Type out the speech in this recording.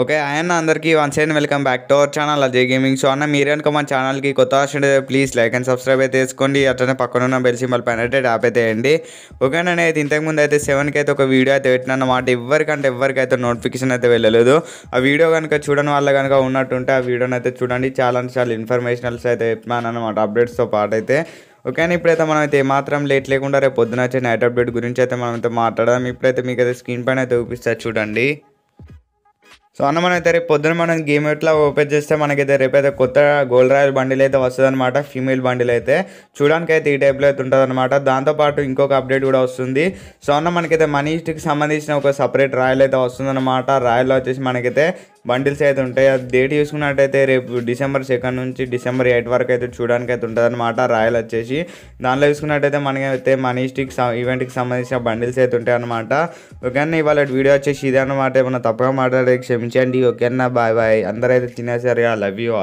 okay ఆయన అందరికీ once and welcome back to our channel Ajay gaming so అన్న మీరు అనుకో మన ఛానల్కి కొత్త వచ్చింటే ప్లీజ్ లైక్ అండ్ సబ్స్క్రైబ్ అయితే వేసుకోండి అట్లనే పక్కన ఉన్న బెల్ సింబల్ పైన అయితే ట్యాప్ అయితే వేయండి నేను అయితే ఇంతకుముందు అయితే సెవెన్కి అయితే ఒక వీడియో అయితే పెట్టిన అన్నమాట ఎవరికంటే ఎవరికైతే నోటిఫికేషన్ అయితే వెళ్ళలేదు ఆ వీడియో కనుక చూడని వాళ్ళ కనుక ఉన్నట్టుంటే ఆ వీడియోని అయితే చూడండి చాలా చాలా ఇన్ఫర్మేషనల్స్ అయితే చెప్పాను అనమాట అప్డేట్స్తో పాటు అయితే ఓకే అని ఇప్పుడైతే మనం అయితే ఏమాత్రం లేట్ లేకుండా రేపు పొద్దున వచ్చే నైట్ అప్డేట్ గురించి అయితే మనం అయితే మాట్లాడదాం ఇప్పుడైతే మీకు అయితే స్క్రీన్ పైన అయితే చూపిస్తారు చూడండి సో అన్న మనైతే రేపు పొద్దున మనం గేమ్ ఎట్లా ఓపెన్ చేస్తే మనకైతే రేపైతే కొత్త గోల్డ్ రాయల్ బండిలు అయితే వస్తుంది ఫీమేల్ బండిలు అయితే చూడడానికి అయితే ఈ టైప్లో అయితే ఉంటుంది అనమాట దాంతోపాటు ఇంకొక అప్డేట్ కూడా వస్తుంది సో అన్న మనకైతే మనీష్కి సంబంధించిన ఒక సపరేట్ రాయల్ అయితే వస్తుందన్నమాట రాయల్లో వచ్చేసి మనకైతే బండిల్స్ అయితే ఉంటాయి అది డేట్ చూసుకున్నట్టయితే రేపు డిసెంబర్ సెకండ్ నుంచి డిసెంబర్ ఎయిట్ వరకు అయితే చూడడానికి అయితే ఉంటుంది అనమాట రాయల్ వచ్చేసి దానిలో చూసుకున్నట్టయితే మనకైతే మనీష్టిక్ ఈవెంట్కి సంబంధించిన బండిల్స్ అయితే ఉంటాయి అనమాట ఓకే ఇవాళ వీడియో వచ్చేసి ఇదే అనమాట ఏమన్నా తప్పగా మాట్లాడే క్షమించి ఉంచండి ఓకేనా బాయ్ బాయ్ అందరైతే తినేసారు ఐ లవ్ యూ ఆల్